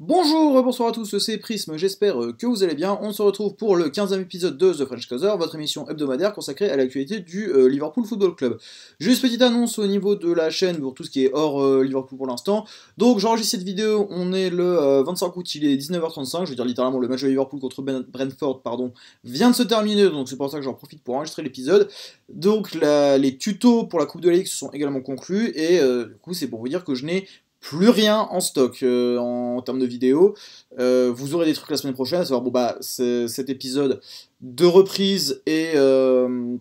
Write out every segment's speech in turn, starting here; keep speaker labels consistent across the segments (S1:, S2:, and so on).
S1: Bonjour, bonsoir à tous, c'est Prisme, j'espère euh, que vous allez bien. On se retrouve pour le 15e épisode de The French Causer, votre émission hebdomadaire consacrée à l'actualité du euh, Liverpool Football Club. Juste petite annonce au niveau de la chaîne pour tout ce qui est hors euh, Liverpool pour l'instant. Donc j'enregistre cette vidéo, on est le 25 août, il est 19h35, je veux dire littéralement le match de Liverpool contre Brentford pardon, vient de se terminer, donc c'est pour ça que j'en profite pour enregistrer l'épisode. Donc les tutos pour la Coupe de Ligue se sont également conclus, et du coup c'est pour vous dire que je n'ai plus rien en stock euh, en, termes de vidéos. Euh, vous aurez des trucs la semaine prochaine, à savoir bon bah cet épisode de reprise et euh,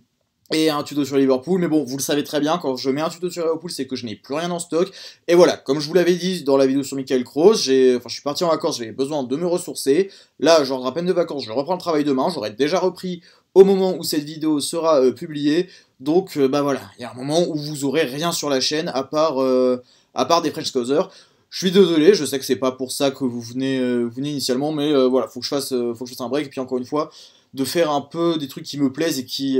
S1: et un tuto sur Liverpool, mais bon, vous le savez très bien, quand je mets un tuto sur Liverpool, c'est que je n'ai plus rien en stock. Et voilà, comme je vous l'avais dit dans la vidéo sur Michael Kroos, je suis parti en vacances, j'avais besoin de me ressourcer. Là, genre à peine de vacances, je reprends le travail demain, j'aurais déjà repris au moment où cette vidéo sera publiée. Donc, bah voilà, il y a un moment où vous aurez rien sur la chaîne à part à part des French Causers. Je suis désolé, je sais que c'est pas pour ça que vous venez, euh, venez initialement, mais euh, voilà, faut que, je fasse, euh, faut que je fasse un break. Et puis encore une fois, de faire un peu des trucs qui me plaisent et qui,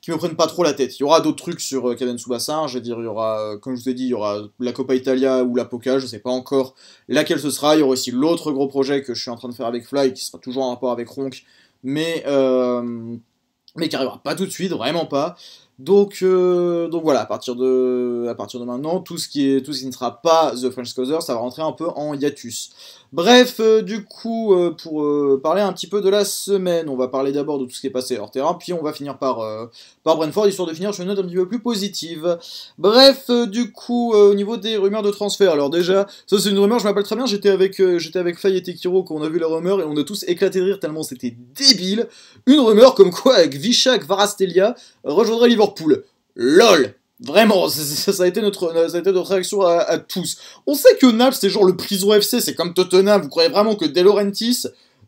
S1: qui me prennent pas trop la tête. Il y aura d'autres trucs sur Kevin Subassar. Hein, je veux dire, il y aura, comme je vous ai dit, il y aura la Coppa Italia ou la Poca, je sais pas encore laquelle ce sera. Il y aura aussi l'autre gros projet que je suis en train de faire avec Fly, qui sera toujours en rapport avec Ronk, mais mais qui arrivera pas tout de suite, vraiment pas. Donc, euh, donc voilà, à partir, de, à partir de maintenant, tout ce, qui est, tout ce qui ne sera pas The French Scouser ça va rentrer un peu en hiatus. Bref, euh, du coup, euh, pour parler un petit peu de la semaine, on va parler d'abord de tout ce qui est passé hors terrain, puis on va finir par, par Brentford, histoire de finir sur une note un petit peu plus positive. Bref, du coup, au niveau des rumeurs de transfert, alors déjà, ça c'est une rumeur, je m'appelle très bien, j'étais avec, j'étais avec Faye et Tekiro quand on a vu la rumeur, et on a tous éclaté de rire tellement c'était débile. Une rumeur comme quoi, avec Vishak Varastelia rejoindrait Liverpool. LOL Vraiment, ça, a été notre, été notre réaction à, tous. On sait que Naples, c'est genre le prison FC, c'est comme Tottenham. Vous croyez vraiment que De Laurentiis,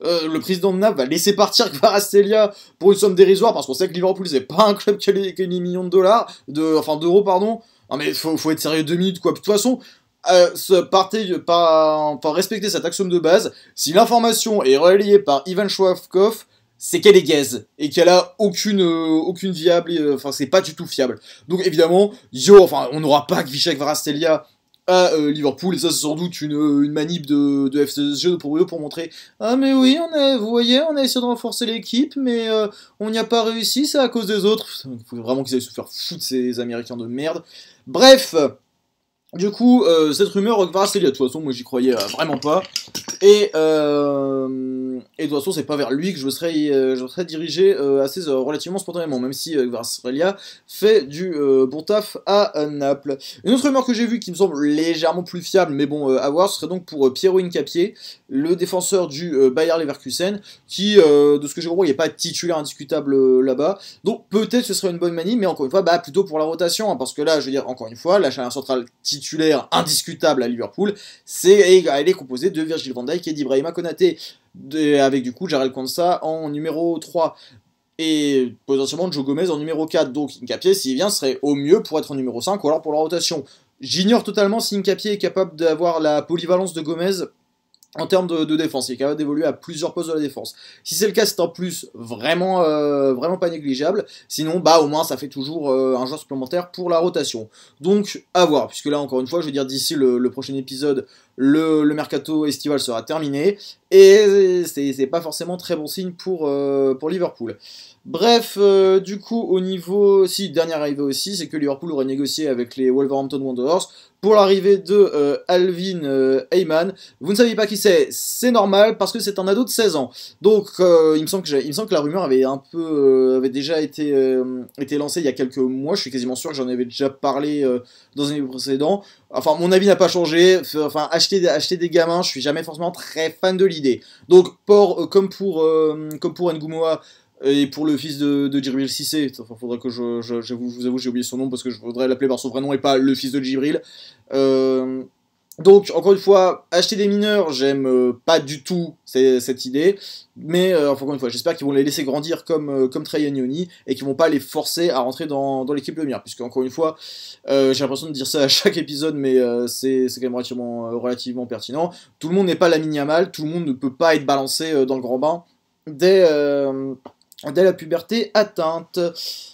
S1: euh, le président de Naples, va laisser partir Kvaratskhelia pour une somme dérisoire parce qu'on sait que Liverpool, c'est pas un club qui a, les, qui millions de dollars, de, enfin d'euros, pardon. Non mais faut, faut être sérieux deux minutes, quoi. De toute façon, euh, partez respecter cet axiome de base, si l'information est relayée par Ivan Schwafkov, c'est qu'elle est gaze et qu'elle a aucune euh, aucune viable euh, enfin c'est pas du tout fiable. Donc évidemment, yo enfin on n'aura pas Vichek, Varastelia à euh, Liverpool et ça c'est sans doute une, manip de, de FCSG pour pour montrer ah mais oui on a vous voyez on a essayé de renforcer l'équipe mais on n'y a pas réussi c'est à cause des autres il faut vraiment qu'ils aillent se faire foutre ces américains de merde bref du coup, euh, cette rumeur va c'est De toute façon, moi j'y croyais euh, vraiment pas. Et, euh, et de toute façon, c'est pas vers lui que je serais, je serais dirigé assez relativement spontanément, même si Gvarcelia fait du bon taf à Naples. Une autre rumeur que j'ai vue qui me semble légèrement plus fiable, mais bon, à voir, ce serait donc pour Piero Incapié, le défenseur du Bayer Leverkusen, qui, de ce que j'ai compris, n'est pas titulaire indiscutable là-bas. Donc peut-être ce serait une bonne manie, mais encore une fois, bah, plutôt pour la rotation, hein, parce que là, je veux dire, encore une fois, la chaleur centrale titulaire indiscutable à Liverpool, c'est, elle est composée de Virgil van Dijk et d'Ibrahima Konaté, avec du coup Jarel Konsa en numéro 3 et potentiellement Joe Gomez en numéro 4. Donc Incapié, s'il vient, serait au mieux pour être en numéro 5 ou alors pour la rotation. J'ignore totalement si Incapié est capable d'avoir la polyvalence de Gomez en termes de, défense. Il est capable d'évoluer à plusieurs postes de la défense. Si c'est le cas, c'est en plus vraiment, euh, vraiment pas négligeable. Sinon, bah au moins, ça fait toujours euh, un joueur supplémentaire pour la rotation. Donc, à voir, puisque là, encore une fois, je veux dire, d'ici le, prochain épisode, le, mercato estival sera terminé. Et c'est pas forcément très bon signe pour, euh, pour Liverpool. Bref, du coup, au niveau... Si, dernière arrivée aussi, c'est que Liverpool aurait négocié avec les Wolverhampton Wanderers pour l'arrivée de euh, Alvin euh, Heyman. Vous ne savez pas qui c'est, c'est normal parce que c'est un ado de 16 ans. Donc euh, il, me semble que la rumeur avait un peu avait déjà été, été lancée il y a quelques mois. Je suis quasiment sûr que j'en avais déjà parlé dans un livre précédent. Enfin mon avis n'a pas changé. Enfin acheter acheter des gamins, je suis jamais forcément très fan de l'idée. Donc pour, comme pour comme pour Ngumoa, euh, et pour le fils de, de Djibril Sissé, enfin, faudrait que je, vous, je avoue, j'ai oublié son nom parce que je voudrais l'appeler par son vrai nom et pas le fils de Jibril. Euh, donc, encore une fois, acheter des mineurs, j'aime euh, pas du tout cette idée. Mais, encore une fois, j'espère qu'ils vont les laisser grandir comme, euh, comme et qu'ils vont pas les forcer à rentrer dans, l'équipe de Mire. Puisque, encore une fois, j'ai l'impression de dire ça à chaque épisode, mais c'est quand même relativement, pertinent. Tout le monde n'est pas la mini tout le monde ne peut pas être balancé dans le grand bain dès dès la puberté atteinte.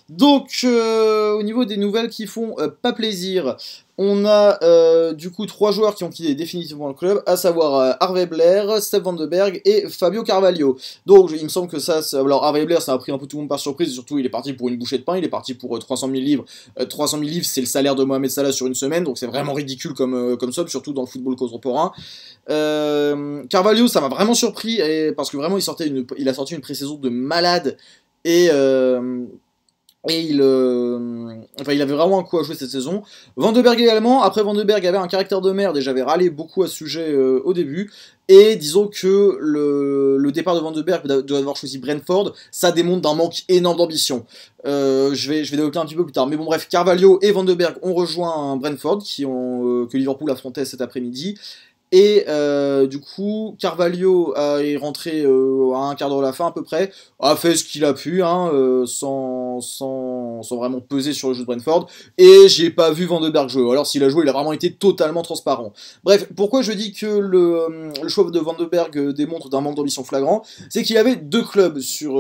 S1: Donc, euh, au niveau des nouvelles qui font euh, pas plaisir, on a euh, du coup trois joueurs qui ont quitté définitivement le club, à savoir euh, Harvey Blair, Steph Van de Berg et Fabio Carvalho. Donc il me semble que ça, alors Harvey Blair, ça a pris un peu tout le monde par surprise. Surtout, il est parti pour une bouchée de pain, il est parti pour 300 euh, 000 livres. 300 000 livres, c'est le salaire de Mohamed Salah sur une semaine, donc c'est vraiment ridicule comme comme somme, surtout dans le football contemporain. Carvalho, ça m'a vraiment surpris parce que vraiment, il sortait il a sorti une pré-saison de malade et et il, euh, enfin, il avait vraiment un coup à jouer cette saison. Vandenberg également. Après, Vandenberg avait un caractère de merde et j'avais râlé beaucoup à ce sujet euh, au début. Et disons que le, départ de Vandenberg, avoir choisi Brentford, ça démontre d'un manque énorme d'ambition. Euh, je, vais, je vais développer un petit peu plus tard. Mais bon, bref, Carvalho et Vandenberg ont rejoint Brentford, qui ont, que Liverpool affrontait cet après-midi. Et euh, du coup, Carvalho a, euh, est rentré euh, à un quart d'heure de la fin à peu près, a fait ce qu'il a pu, hein, sans, vraiment peser sur le jeu de Brentford. Et j'ai pas vu Vandenberg jouer. Alors s'il a joué, il a vraiment été totalement transparent. Bref, pourquoi je dis que le, le choix de Vandenberg démontre d'un manque d'ambition flagrant C'est qu'il avait deux clubs sur,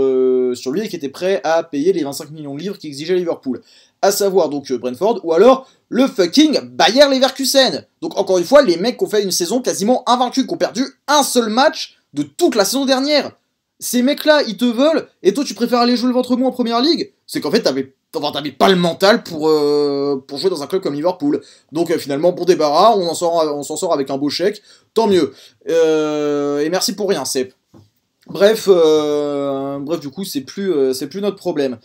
S1: sur lui et qui étaient prêts à payer les 25 millions de livres qu'exigeait Liverpool à savoir donc euh, Brentford, ou alors le fucking Bayer Leverkusen. Donc encore une fois, les mecs qui ont fait une saison quasiment invaincue, qui ont perdu un seul match de toute la saison dernière. Ces mecs-là, ils te veulent, et toi tu préfères aller jouer le ventre mou en première ligue C'est qu'en fait, t'avais pas le mental pour, euh, pour jouer dans un club comme Liverpool. Donc euh, finalement, bon débarras, on s'en sort, sort, avec un beau chèque, tant mieux. et merci pour rien, Sep. Bref, bref, du coup, c'est plus, c'est plus notre problème.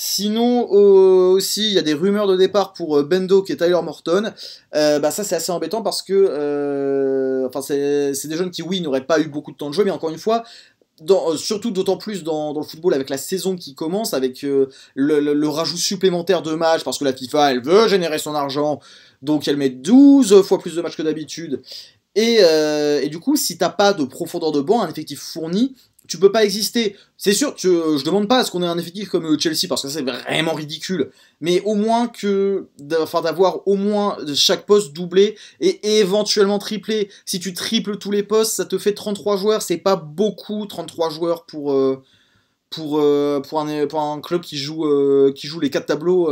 S1: Sinon, aussi, il y a des rumeurs de départ pour euh, Bendo qui est Tyler Morton. Euh, bah, ça, c'est assez embêtant parce que euh, enfin, c'est des jeunes qui, oui, n'auraient pas eu beaucoup de temps de jeu, mais encore une fois, surtout d'autant plus dans, le football avec la saison qui commence, avec le, rajout supplémentaire de matchs, parce que la FIFA, elle veut générer son argent, donc elle met 12 fois plus de matchs que d'habitude. Et, et, du coup, si t'as pas de profondeur de banc, un effectif fourni, tu peux pas exister. C'est sûr, que euh, je demande pas à ce qu'on ait un effectif comme euh, Chelsea parce que c'est vraiment ridicule, mais au moins que, enfin d'avoir au moins chaque poste doublé et éventuellement triplé. Si tu triples tous les postes, ça te fait 33 joueurs. C'est pas beaucoup 33 joueurs pour euh, pour pour, un, club qui joue qui joue les quatre tableaux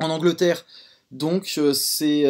S1: en Angleterre. Donc c'est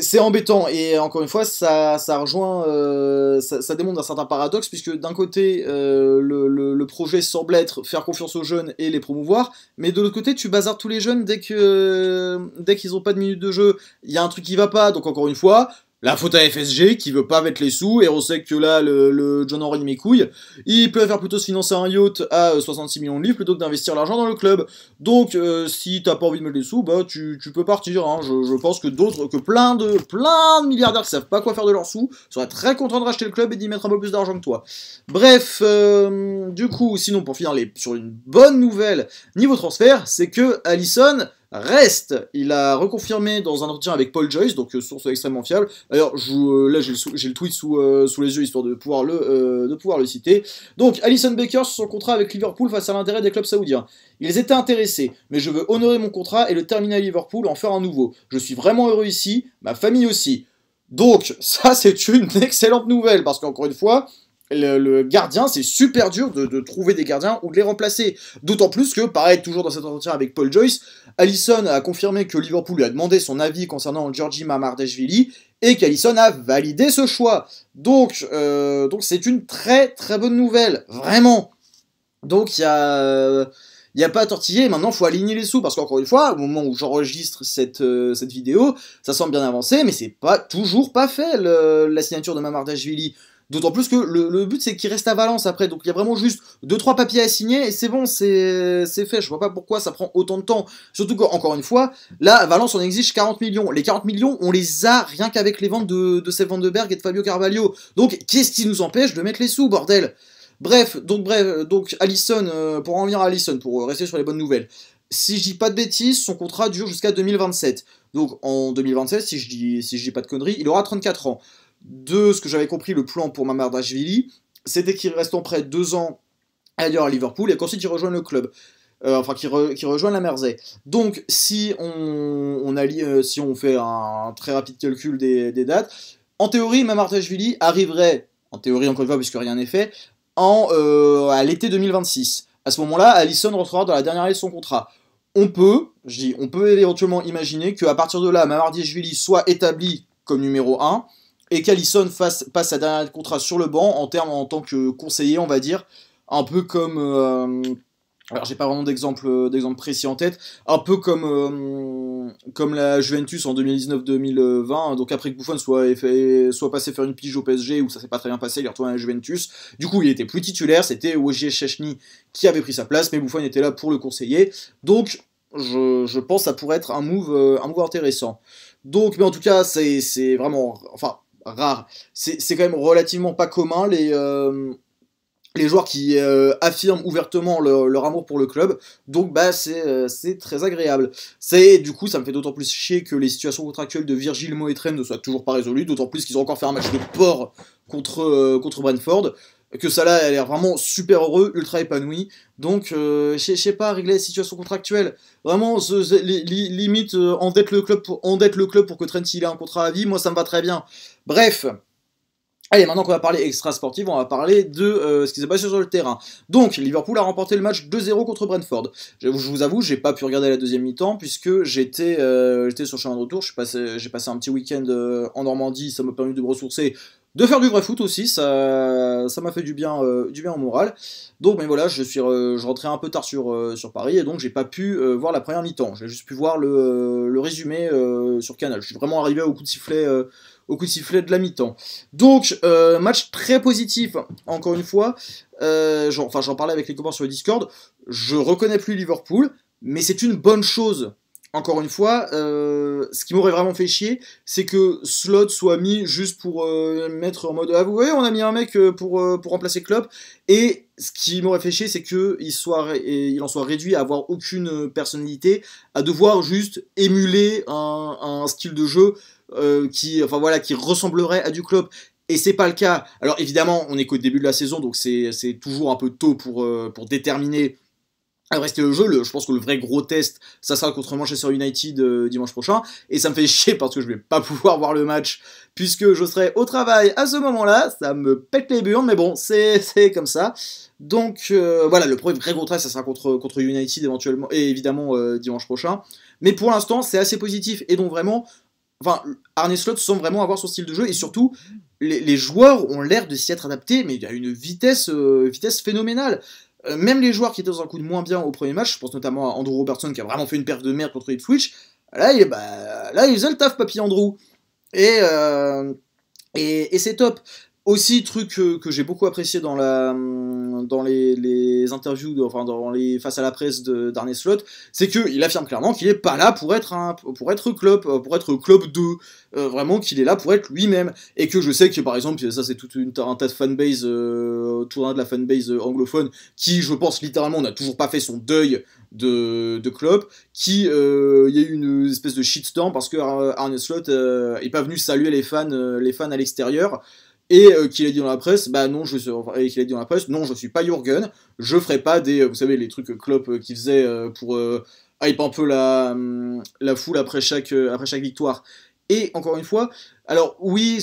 S1: c'est embêtant et encore une fois ça, ça rejoint euh, ça, démontre un certain paradoxe puisque d'un côté euh, le, le, projet semble être faire confiance aux jeunes et les promouvoir mais de l'autre côté tu bazardes tous les jeunes dès que dès qu'ils ont pas de minutes de jeu il y a un truc qui va pas donc encore une fois la faute à FSG qui veut pas mettre les sous, et on sait que là, le, John Henry me mes couilles, il faire plutôt se financer un yacht à 66 euh, millions de livres plutôt que d'investir l'argent dans le club. Donc, euh, si t'as pas envie de mettre les sous, bah tu, peux partir. Hein. Je, pense que d'autres, que plein de, plein de milliardaires qui savent pas quoi faire de leurs sous, seraient très contents de racheter le club et d'y mettre un peu plus d'argent que toi. Bref, euh, du coup, sinon pour finir les, sur une bonne nouvelle niveau transfert, c'est que Allison reste. Il a reconfirmé dans un entretien avec Paul Joyce, donc euh, source extrêmement fiable. D'ailleurs, je, euh, là, j'ai le, tweet euh, sous, les yeux, histoire de pouvoir, le, de pouvoir le citer. Donc, Alison Baker sur son contrat avec Liverpool face à l'intérêt des clubs saoudiens. Ils étaient intéressés, mais je veux honorer mon contrat et le terminer à Liverpool, en faire un nouveau. Je suis vraiment heureux ici, ma famille aussi. Donc, ça, c'est une excellente nouvelle, parce qu'encore une fois, le, gardien, c'est super dur de, trouver des gardiens ou de les remplacer. D'autant plus que, pareil, toujours dans cet entretien avec Paul Joyce, Allison a confirmé que Liverpool lui a demandé son avis concernant Georgi Mamardashvili et qu'Allison a validé ce choix. Donc, euh, donc c'est une très très bonne nouvelle, vraiment. Donc il y a, y a pas à tortiller. Maintenant, faut aligner les sous parce qu'encore une fois, au moment où j'enregistre cette, euh, vidéo, ça semble bien avancé, mais c'est pas toujours pas fait la signature de Mamardashvili. D'autant plus que le, but c'est qu'il reste à Valence après, donc il y a vraiment juste 2-3 papiers à signer et c'est bon, c'est fait. Je vois pas pourquoi ça prend autant de temps. Surtout qu'encore une fois, là, Valence on exige 40 millions. Les 40 millions, on les a rien qu'avec les ventes de, de et de Fabio Carvalho. Donc qu'est-ce qui nous empêche de mettre les sous, bordel Bref, donc bref, donc Allison, euh, pour en venir à Allison, pour euh, rester sur les bonnes nouvelles. Si je dis pas de bêtises, son contrat dure jusqu'à 2027. Donc en 2027, si je dis, si je dis pas de conneries, il aura 34 ans de ce que j'avais compris, le plan pour Mamardashvili, c'était qu'il reste en près deux ans ailleurs à Liverpool et qu'ensuite il rejoigne le club. Euh, enfin, qu'il rejoigne la Mersey. Donc, si on, euh, fait un, très rapide calcul des, dates, en théorie, Mamardashvili arriverait, en théorie encore une fois, puisque rien n'est fait, euh, à l'été 2026. À ce moment-là, Allison rentrera dans la dernière année de son contrat. On peut, je dis, on peut éventuellement imaginer qu'à partir de là, Mamardashvili soit établi comme numéro 1, et qu'Allison passe sa dernière contrat sur le banc en termes en tant que conseiller, on va dire, un peu comme euh, alors j'ai pas vraiment d'exemple euh, d'exemple précis en tête, un peu comme euh, comme la Juventus en 2019-2020, donc après que Bouffon soit soit passé faire une pige au PSG où ça s'est pas très bien passé, il est retourné à la Juventus. Du coup, il était plus titulaire, c'était Wojciech Chechny qui avait pris sa place, mais Bouffon était là pour le conseiller. Donc je, je pense que ça pourrait être un move un move intéressant. Donc, mais en tout cas, c'est vraiment, enfin, rare. C'est quand même relativement pas commun les, euh, les joueurs qui euh, affirment ouvertement leur, amour pour le club. Donc bah euh, c'est très agréable. C'est du coup ça me fait d'autant plus chier que les situations contractuelles de Virgil Moetren ne soient toujours pas résolues, d'autant plus qu'ils ont encore fait un match de port contre, contre Brentford que là a l'air vraiment super heureux, ultra épanoui. Donc, euh, je sais pas, régler la situation contractuelle. Vraiment, limite, euh, endette, le club pour, endette le club pour que Trent, il ait un contrat à vie. Moi, ça me va très bien. Bref. Allez, maintenant qu'on va parler extra sportif, on va parler de euh, ce qui s'est passé sur le terrain. Donc, Liverpool a remporté le match 2-0 contre Brentford. Je, vous avoue, j'ai pas pu regarder la deuxième mi-temps puisque j'étais euh, sur le chemin de retour. J'ai passé, un petit week-end en Normandie, ça m'a permis de me ressourcer de faire du vrai foot aussi, ça ça m'a fait du bien euh, du bien au moral. Donc mais ben voilà, je suis euh, je rentrais un peu tard sur euh, sur Paris et donc j'ai pas pu voir la première mi-temps. J'ai juste pu voir le, résumé sur Canal. Je suis vraiment arrivé au coup de sifflet au coup de sifflet de la mi-temps. Donc match très positif encore une fois. enfin j'en parlais avec les copains sur le Discord. Je reconnais plus Liverpool, mais c'est une bonne chose encore une fois, euh, ce qui m'aurait vraiment fait chier, c'est que Slot soit mis juste pour euh, mettre en mode Ah, vous on a mis un mec euh, pour, pour remplacer Klopp. Et ce qui m'aurait fait chier, c'est qu'il il en soit réduit à avoir aucune personnalité, à devoir juste émuler un, style de jeu qui, enfin, voilà, qui ressemblerait à du Klopp. Et c'est pas le cas. Alors évidemment, on est qu'au début de la saison, donc c'est toujours un peu tôt pour, pour déterminer à ah rester le jeu, je pense que le vrai gros test, ça sera contre Manchester United euh, dimanche prochain. Et ça me fait chier parce que je vais pas pouvoir voir le match puisque je serai au travail à ce moment-là. Ça me pète les burnes, mais bon, c'est comme ça. Donc euh, voilà, le vrai gros test, ça sera contre, contre United éventuellement et évidemment euh, dimanche prochain. Mais pour l'instant, c'est assez positif et donc vraiment, enfin, Arne Slot semble vraiment avoir son style de jeu et surtout, les, les joueurs ont l'air de s'y être adaptés, mais il y a une vitesse, vitesse phénoménale. Euh, même les joueurs qui étaient dans un coup de moins bien au premier match, je pense notamment à Andrew Robertson qui a vraiment fait une perte de merde contre Ipswich, là il, bah, là, il faisait le taf, papy Andrew. Et, euh, et c'est top. Aussi, truc que, j'ai beaucoup apprécié dans, la, hum, dans les, interviews, enfin dans les face à la presse d'Arne Slot, c'est qu'il affirme clairement qu'il n'est pas là pour être, un, pour être club, euh, pour être club 2, euh, vraiment qu'il est là pour être lui-même. Et que je sais que par exemple, ça c'est tout une, un tas de fanbase, euh, tout un de la fanbase anglophone, qui je pense littéralement n'a toujours pas fait son deuil de, de Klopp, qui il y a eu une espèce de shitstorm parce que Arne Slot n'est pas venu saluer les fans, les fans à l'extérieur et qui euh, qu'il a dit dans la presse, bah non, je suis, et qu'il a dit dans la presse, non, je suis pas Jurgen, je ferai pas des, euh, vous savez, les trucs Klopp euh, qui faisait pour hype un peu la, hum, la foule après chaque, après chaque victoire. Et encore une fois, alors oui,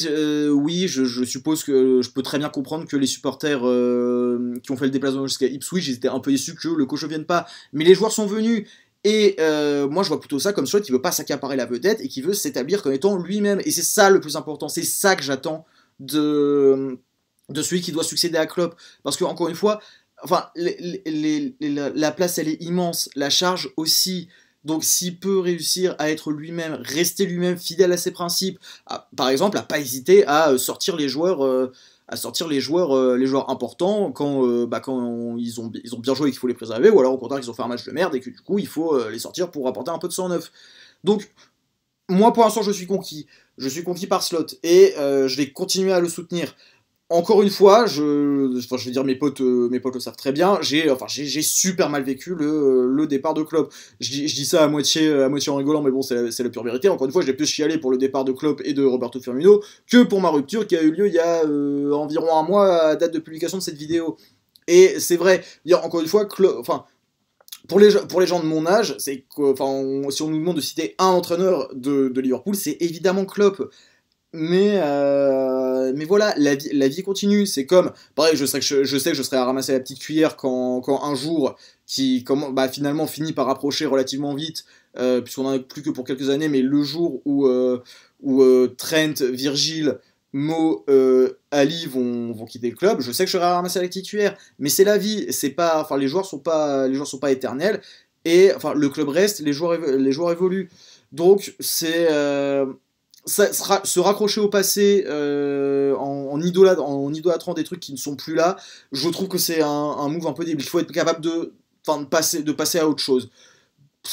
S1: oui, je, suppose que je peux très bien comprendre que les supporters qui ont fait le déplacement jusqu'à Ipswich, ils étaient un peu déçus que le coach ne vienne pas. Mais les joueurs sont venus. Et moi, je vois plutôt ça comme soit qui veut pas s'accaparer la vedette et qui veut s'établir comme étant lui-même. Et c'est ça le plus important. C'est ça que j'attends de, de celui qui doit succéder à Klopp. Parce que, encore une fois, enfin, la place, elle est immense, la charge aussi. Donc s'il peut réussir à être lui-même, rester lui-même fidèle à ses principes, par exemple, à pas hésiter à euh, sortir les joueurs, euh, à sortir les joueurs, euh, les joueurs importants quand, bah, quand ils, ont, ils ont bien joué et qu'il faut les préserver, ou alors au contraire qu'ils ont fait un match de merde et que du coup il faut les sortir pour apporter un peu de sang neuf. Donc moi pour l'instant je suis conquis je suis conquis par Slot et euh, je vais continuer à le soutenir. Encore une fois, je, enfin, je vais dire mes potes, euh, mes potes le savent très bien. J'ai, enfin, j'ai super mal vécu le, euh, départ de Klopp. Je, dis ça à moitié, à moitié en rigolant, mais bon, c'est la, pure vérité. Encore une fois, j'ai plus chialé pour le départ de Klopp et de Roberto Firmino que pour ma rupture qui a eu lieu il y a environ un mois à date de publication de cette vidéo. Et c'est vrai. Encore une fois, Klopp, enfin, pour les, pour les gens de mon âge, c'est enfin, si on nous demande de citer un entraîneur de, de Liverpool, c'est évidemment Klopp. Mais, euh, mais voilà, la vie, la vie continue. C'est comme, pareil, je, sais je, je, sais que je serai à ramasser la petite cuillère quand, quand un jour, qui bah, finalement finit par approcher relativement vite, euh, puisqu'on n'en a plus que pour quelques années, mais le jour où, euh, où Trent, Virgil, Mo, euh, Ali vont, vont, quitter le club. Je sais que je serai ramassé avec titulaire, mais c'est la vie. C'est pas, enfin, les joueurs sont pas, les joueurs sont pas éternels. Et enfin, le club reste, les joueurs, les joueurs évoluent. Donc c'est euh, se raccrocher au passé euh, en, en, en, idolâtrant des trucs qui ne sont plus là. Je trouve que c'est un, un, move un peu débile. Il faut être capable de, de passer, de passer à autre chose.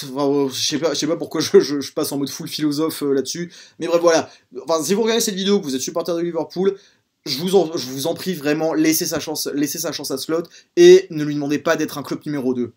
S1: Euh, je sais pas, sais pas pourquoi je, passe en mode full philosophe euh, là-dessus. Mais bref, voilà. si vous regardez cette vidéo, que vous êtes supporter de Liverpool, je vous, en, vous en prie vraiment, laissez sa chance, laissez sa chance à Slot et ne lui demandez pas d'être un club numéro 2.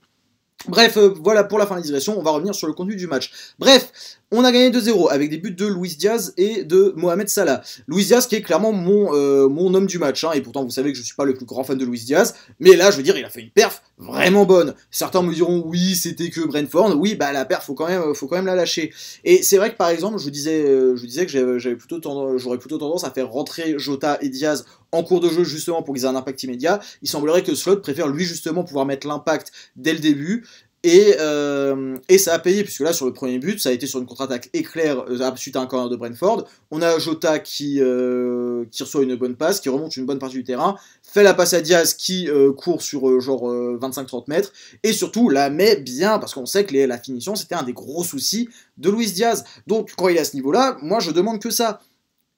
S1: Bref, euh, voilà pour la fin de on va revenir sur le contenu du match. Bref, on a gagné 2-0 avec des buts de Luis Diaz et de Mohamed Salah. Luis Diaz qui est clairement mon, mon homme du match, hein, et pourtant vous savez que je ne suis pas le plus grand fan de Luis Diaz, mais là je veux dire il a fait une perf vraiment bonne. Certains me diront oui, c'était que Brentford. Oui, bah la paire... faut quand même faut quand même la lâcher. Et c'est vrai que par exemple, je vous disais euh, je disais que j'avais plutôt tendance, j'aurais plutôt tendance à faire rentrer Jota et Diaz en cours de jeu justement pour qu'ils aient un impact immédiat. Il semblerait que Slot préfère lui justement pouvoir mettre l'impact dès le début euh, et, ça a payé, puisque là, sur le premier but, ça a été sur une contre-attaque éclair euh, suite à un corner de Brentford. On a Jota qui, euh, qui reçoit une bonne passe, qui remonte une bonne partie du terrain, fait la passe à Diaz qui court sur genre 25-30 mètres, et surtout la met bien, parce qu'on sait que les, la finition, c'était un des gros soucis de Luis Diaz. Donc, quand il est à ce niveau-là, moi, je demande que ça.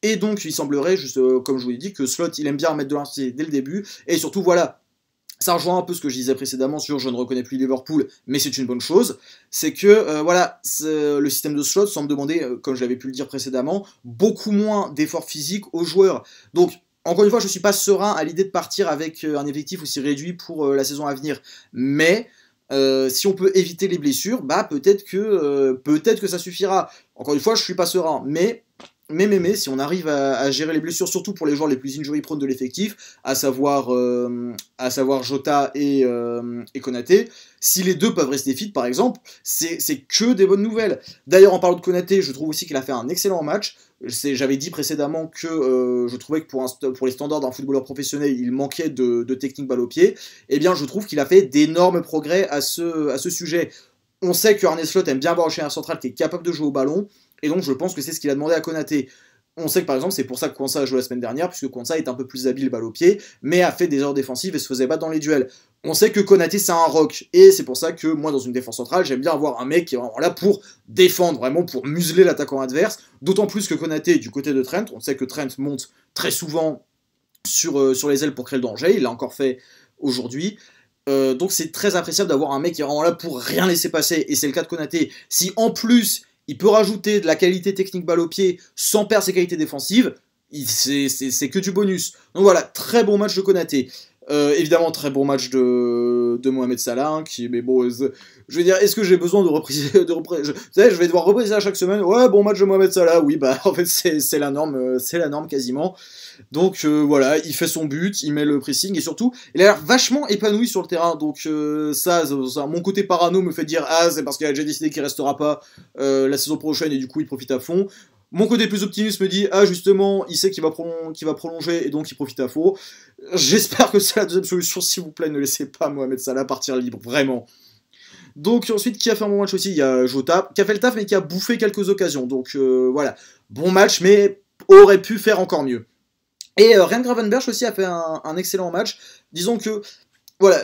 S1: Et donc, il semblerait, juste comme je vous l'ai dit, que Slot, il aime bien mettre de l'intensité dès le début, et surtout, voilà, ça rejoint un peu ce que je disais précédemment sur je ne reconnais plus Liverpool, mais c'est une bonne chose, c'est que euh, voilà, le système de slot semble demander, euh, comme je l'avais pu le dire précédemment, beaucoup moins d'efforts physiques aux joueurs. Donc encore une fois, je ne suis pas serein à l'idée de partir avec euh, un effectif aussi réduit pour la saison à venir, mais si on peut éviter les blessures, bah peut-être que peut-être que ça suffira. Encore une fois, je ne suis pas serein, mais mais, mais, si on arrive à, gérer les blessures, surtout pour les joueurs les plus injury prone de l'effectif, à savoir, euh, à savoir Jota et, euh, Konaté, si les deux peuvent rester fit, par exemple, c'est que des bonnes nouvelles. D'ailleurs, en parlant de Konaté, je trouve aussi qu'il a fait un excellent match. J'avais dit précédemment que euh, je trouvais que pour, un, pour les standards d'un footballeur professionnel, il manquait de, technique balle au pied. Eh bien, je trouve qu'il a fait d'énormes progrès à ce, à ce sujet. On sait que Arne Slot aime bien avoir un central qui est capable de jouer au ballon. Et donc je pense que c'est ce qu'il a demandé à Konaté. On sait que par exemple, c'est pour ça que Konsa a joué la semaine dernière, puisque Konsa est un peu plus habile balle au pied, mais a fait des heures défensives et se faisait battre dans les duels. On sait que Konaté, c'est un rock, et c'est pour ça que moi, dans une défense centrale, j'aime bien avoir un mec qui est vraiment là pour défendre, vraiment pour museler l'attaquant adverse, d'autant plus que Konaté du côté de Trent. On sait que Trent monte très souvent sur, euh, sur les ailes pour créer le danger, il l'a encore fait aujourd'hui. Euh, donc c'est très appréciable d'avoir un mec qui est vraiment là pour rien laisser passer, et c'est le cas de Konaté. Si en plus il peut rajouter de la qualité technique balle au pied sans perdre ses qualités défensives, c'est que du bonus. Donc voilà, très bon match de Konaté. Euh, évidemment, très bon match de, Mohamed Salah, hein, qui, mais bon, euh, je veux dire, est-ce que j'ai besoin de repriser, je, vous je vais devoir repriser à chaque semaine, ouais, bon match de Mohamed Salah, oui, bah, en fait, c'est la norme, euh, c'est la norme quasiment. Donc, voilà, il fait son but, il met le pressing, et surtout, il a l'air vachement épanoui sur le terrain, donc, ça, mon côté parano me fait dire, ah, c'est parce qu'il a déjà décidé qu'il restera pas la saison prochaine, et du coup, il profite à fond. Mon côté plus optimiste me dit, ah justement, il sait qu'il va, va prolonger et donc il profite à faux. J'espère que c'est la deuxième solution, s'il vous plaît, ne laissez pas Mohamed Salah partir libre, vraiment. Donc ensuite, qui a fait un bon match aussi Il y a Jota, qui a fait le taf mais qui a bouffé quelques occasions. Donc euh, voilà, bon match mais aurait pu faire encore mieux. Et euh, Ryan Gravenberch aussi a fait un, excellent match. Disons que, voilà,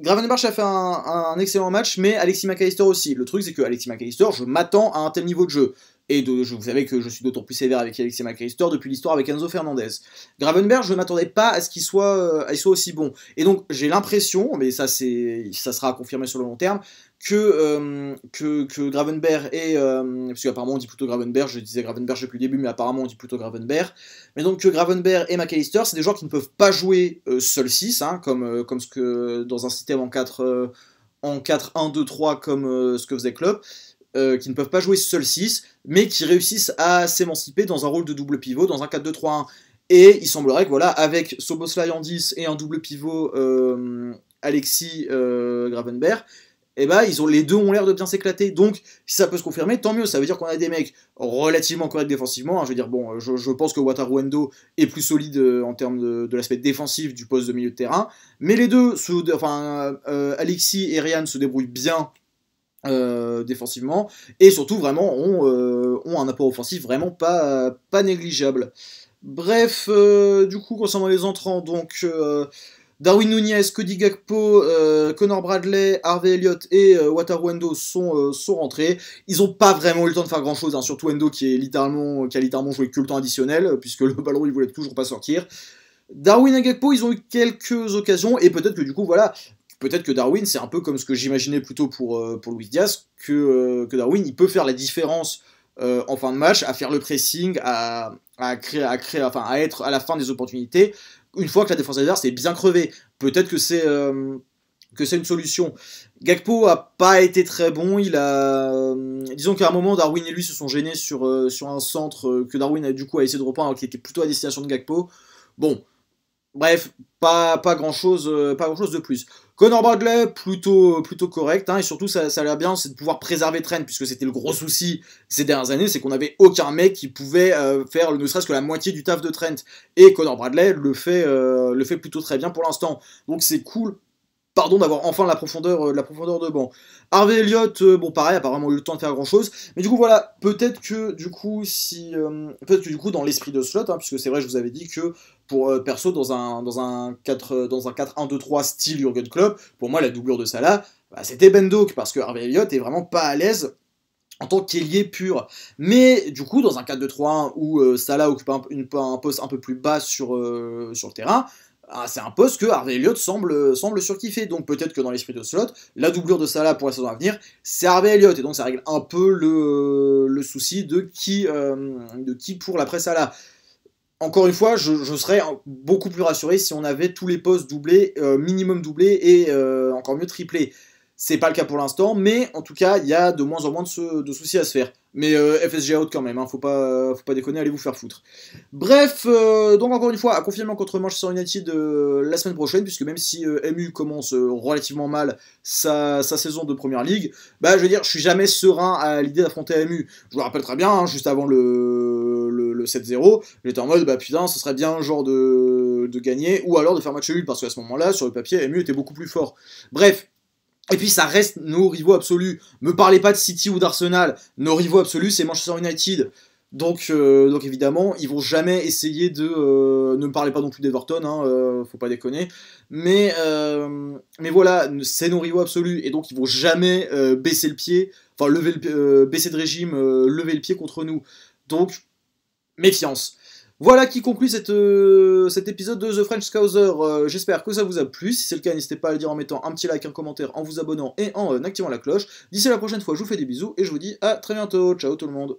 S1: Gravenberch a fait un, excellent match, mais Alexis McAllister aussi. Le truc, c'est que Alexis McAllister, je m'attends à un tel niveau de jeu. Et je, vous savez que je suis d'autant plus sévère avec Alexis McAllister depuis l'histoire avec Enzo Fernandez. Gravenberg, je ne m'attendais pas à ce qu'il soit, euh, à soit aussi bon. Et donc j'ai l'impression, mais ça, ça sera confirmé sur le long terme, que, euh, que, que, Gravenberg et... Euh, parce qu'apparemment on dit plutôt Gravenberg, je disais Gravenberg depuis le début, mais apparemment on dit plutôt Gravenberg. Mais donc que Gravenberg et McAllister, c'est des joueurs qui ne peuvent pas jouer seuls seul 6, hein, comme, comme ce que dans un système en 4... en 4-1-2-3 comme ce que faisait Klopp, euh, qui ne peuvent pas jouer seul 6, mais qui réussissent à s'émanciper dans un rôle de double pivot, dans un 4-2-3-1. Et il semblerait que, voilà, avec Soboslai en 10 et un double pivot euh, Alexis euh, Gravenberg, eh ben, ils ont, les deux ont l'air de bien s'éclater. Donc, si ça peut se confirmer, tant mieux. Ça veut dire qu'on a des mecs relativement corrects défensivement. Hein. Je veux dire, bon, je, pense que Endo est plus solide en termes de, l'aspect défensif du poste de milieu de terrain. Mais les deux, enfin, Alexis et Ryan se débrouillent bien euh, défensivement et surtout vraiment ont, euh, ont, un apport offensif vraiment pas, pas négligeable. Bref, euh, du coup concernant les entrants, donc Darwin Nunez, Cody Gakpo, Connor Bradley, Harvey Elliott et Wataru Endo sont, sont rentrés. Ils n'ont pas vraiment eu le temps de faire grand chose, hein, surtout Endo qui, est littéralement, qui a littéralement joué que le temps additionnel, puisque le ballon il voulait toujours pas sortir. Darwin et Gakpo, ils ont eu quelques occasions, et peut-être que du coup, voilà, peut-être que Darwin, c'est un peu comme ce que j'imaginais plutôt pour, euh, pour Luis Diaz, que, euh, que, Darwin, il peut faire la différence euh, en fin de match, à faire le pressing, à, créer, à créer, enfin à être à la fin des opportunités. Une fois que la défense adverse est bien crevée, peut-être que c'est que c'est une solution. Gakpo a pas été très bon. Il a, disons qu'à un moment, Darwin et lui se sont gênés sur sur un centre que Darwin a du coup a essayé de reprendre, qui était plutôt à destination de Gakpo. Bon, Bref, pas, pas, grand chose, euh, pas grand chose de plus. Connor Bradley, plutôt, plutôt correct, hein, et surtout ça, ça a l'air bien, c'est de pouvoir préserver Trent, puisque c'était le gros souci ces dernières années, c'est qu'on n'avait aucun mec qui pouvait euh, faire ne serait-ce que la moitié du taf de Trent. Et Connor Bradley le fait, euh, le fait plutôt très bien pour l'instant. Donc c'est cool pardon d'avoir enfin la profondeur, euh, la profondeur de banc. Harvey Elliott, euh, bon pareil, apparemment eu le temps de faire grand chose. Mais du coup voilà, peut-être que du coup si, euh, peut-être que du coup dans l'esprit de slot, hein, puisque c'est vrai je vous avais dit que pour perso dans un dans un 4 dans un 4 1 2 3 style Jurgen Klopp, pour moi la doublure de Salah, bah, c'était Ben parce que Harvey Elliott est vraiment pas à l'aise en tant qu'ailier pur. Mais du coup, dans un 4-2-3-1 où Salah occupe un, un, poste un peu plus bas sur, sur le terrain, ah, c'est un poste que Harvey Elliott semble, surkiffer. Donc peut-être que dans l'esprit de Slot, la doublure de Salah pour la saison à venir, c'est Harvey Elliott. Et donc ça règle un peu le, souci de qui, euh, de qui pour l'après Salah. Encore une fois, je, serais beaucoup plus rassuré si on avait tous les postes doublés, euh, minimum doublés et euh, encore mieux triplés. C'est pas le cas pour l'instant, mais en tout cas, il y a de moins en moins de, soucis à se faire. Mais euh, FSG out quand même, hein, faut, pas, faut pas déconner, allez vous faire foutre. Bref, euh, donc encore une fois, à confirmer contre Manchester United euh, la semaine prochaine, puisque même si MU commence relativement mal sa, saison de Première Ligue, bah je veux dire, je suis jamais serein à l'idée d'affronter MU. Je vous rappelle très bien, hein, juste avant le, 7-0, j'étais en mode, bah putain, ce serait bien genre de, de gagner, ou alors de faire match nul, parce qu'à ce moment-là, sur le papier, MU était beaucoup plus fort. Bref, et puis ça reste nos rivaux absolus. Me parlez pas de City ou d'Arsenal. Nos rivaux absolus, c'est Manchester United. Donc, euh, donc évidemment, ils vont jamais essayer de... Euh, ne me parlez pas non plus d'Everton, hein, euh, faut pas déconner. Mais, mais voilà, c'est nos rivaux absolus. Et donc ils vont jamais baisser le pied, enfin lever le, baisser de régime, lever le pied contre nous. Donc, méfiance. Voilà qui conclut euh, cet épisode de The French Scouser. Euh, j'espère que ça vous a plu. Si c'est le cas, n'hésitez pas à le dire en mettant un petit like, un commentaire, en vous abonnant et en euh, activant la cloche. D'ici la prochaine fois, je vous fais des bisous et je vous dis à très bientôt. Ciao tout le monde.